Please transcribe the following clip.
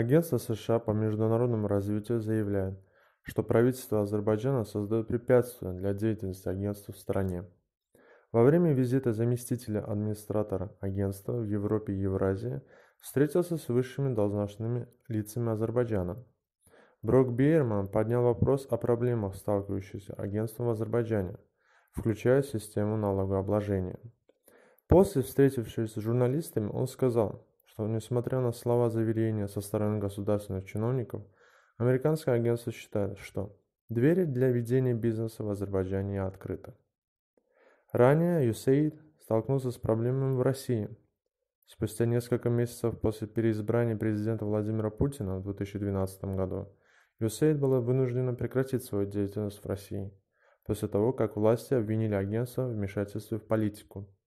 Агентство США по международному развитию заявляет, что правительство Азербайджана создает препятствия для деятельности агентства в стране. Во время визита заместителя администратора агентства в Европе и Евразии встретился с высшими должностными лицами Азербайджана. Брок Бейерман поднял вопрос о проблемах, сталкивающихся агентством в Азербайджане, включая систему налогообложения. После, встретившись с журналистами, он сказал – что, несмотря на слова заверения со стороны государственных чиновников, американское агентство считает, что двери для ведения бизнеса в Азербайджане открыты. Ранее USAID столкнулся с проблемами в России. Спустя несколько месяцев после переизбрания президента Владимира Путина в 2012 году, USAID была вынуждена прекратить свою деятельность в России, после того, как власти обвинили агентство в вмешательстве в политику –